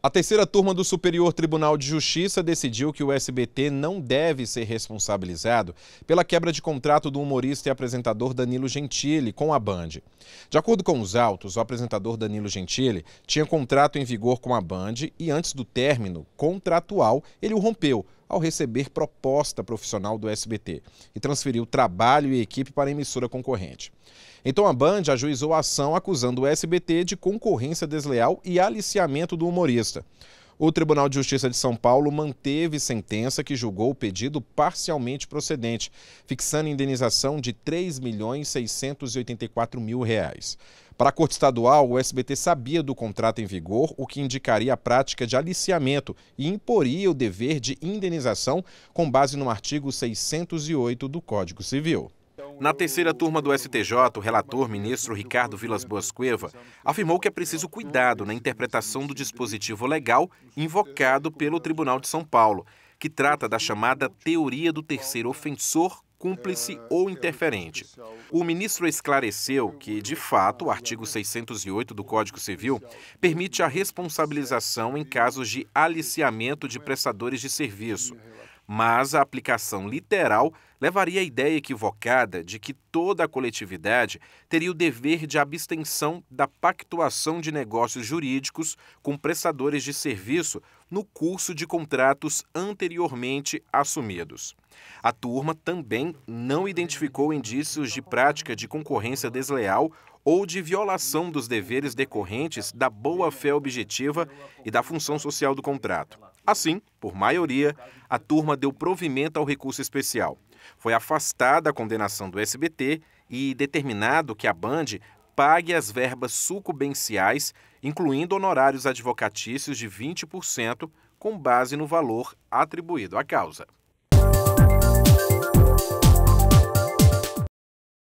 A terceira turma do Superior Tribunal de Justiça decidiu que o SBT não deve ser responsabilizado pela quebra de contrato do humorista e apresentador Danilo Gentili com a Band. De acordo com os autos, o apresentador Danilo Gentili tinha contrato em vigor com a Band e antes do término contratual ele o rompeu ao receber proposta profissional do SBT e transferiu trabalho e equipe para a emissora concorrente. Então a Band ajuizou a ação acusando o SBT de concorrência desleal e aliciamento do humorista. O Tribunal de Justiça de São Paulo manteve sentença que julgou o pedido parcialmente procedente, fixando indenização de R$ 3.684.000. Para a Corte Estadual, o SBT sabia do contrato em vigor, o que indicaria a prática de aliciamento e imporia o dever de indenização com base no artigo 608 do Código Civil. Na terceira turma do STJ, o relator, ministro Ricardo Vilas Boas Cueva, afirmou que é preciso cuidado na interpretação do dispositivo legal invocado pelo Tribunal de São Paulo, que trata da chamada teoria do terceiro ofensor cúmplice ou interferente. O ministro esclareceu que, de fato, o artigo 608 do Código Civil permite a responsabilização em casos de aliciamento de prestadores de serviço mas a aplicação literal levaria à ideia equivocada de que toda a coletividade teria o dever de abstenção da pactuação de negócios jurídicos com prestadores de serviço no curso de contratos anteriormente assumidos. A turma também não identificou indícios de prática de concorrência desleal ou de violação dos deveres decorrentes da boa-fé objetiva e da função social do contrato. Assim, por maioria, a turma deu provimento ao recurso especial. Foi afastada a condenação do SBT e determinado que a Band pague as verbas sucumbenciais, incluindo honorários advocatícios de 20%, com base no valor atribuído à causa.